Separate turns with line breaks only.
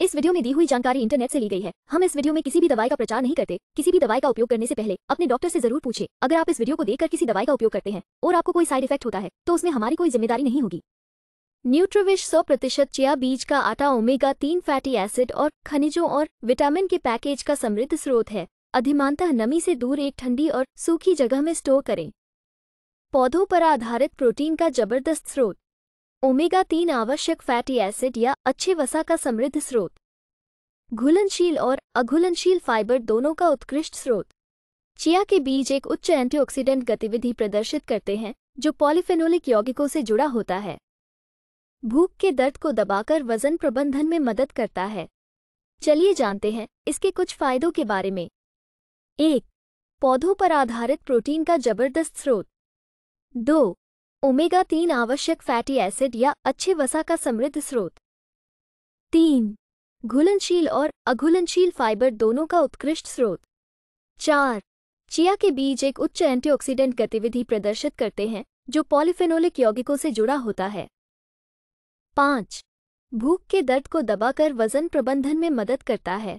इस वीडियो में दी हुई जानकारी इंटरनेट से ली गई है हम इस वीडियो में किसी भी दवाई का प्रचार नहीं करते किसी भी दवाई का उपयोग करने से पहले अपने डॉक्टर से जरूर पूछे अगर आप इस वीडियो को देखकर किसी दवाई का उपयोग करते हैं और आपको कोई साइड इफेक्ट होता है तो उसमें हमारी कोई जिम्मेदारी नहीं होगी न्यूट्रोविश सौ प्रतिशत चिया बीज का आटा ओमेगा तीन फैटी एसिड और खनिजों और विटामिन के पैकेज का समृद्ध स्रोत है अधिमानतः नमी से दूर एक ठंडी और सूखी जगह में स्टोर करें पौधों पर आधारित प्रोटीन का जबरदस्त स्रोत ओमेगा तीन आवश्यक फैटी एसिड या अच्छे वसा का समृद्ध स्रोत घुलनशील और अघुलनशील फाइबर दोनों का उत्कृष्ट स्रोत चिया के बीज एक उच्च एंटीऑक्सीडेंट गतिविधि प्रदर्शित करते हैं जो पॉलीफेनोलिक यौगिकों से जुड़ा होता है भूख के दर्द को दबाकर वजन प्रबंधन में मदद करता है चलिए जानते हैं इसके कुछ फायदों के बारे में एक पौधों पर आधारित प्रोटीन का जबरदस्त स्रोत दो ओमेगा तीन आवश्यक फैटी एसिड या अच्छे वसा का समृद्ध स्रोत तीन घुलनशील और अघुलनशील फाइबर दोनों का उत्कृष्ट स्रोत चार चिया के बीज एक उच्च एंटीऑक्सीडेंट गतिविधि प्रदर्शित करते हैं जो पॉलीफेनोलिक यौगिकों से जुड़ा होता है पाँच भूख के दर्द को दबाकर वजन प्रबंधन में मदद करता है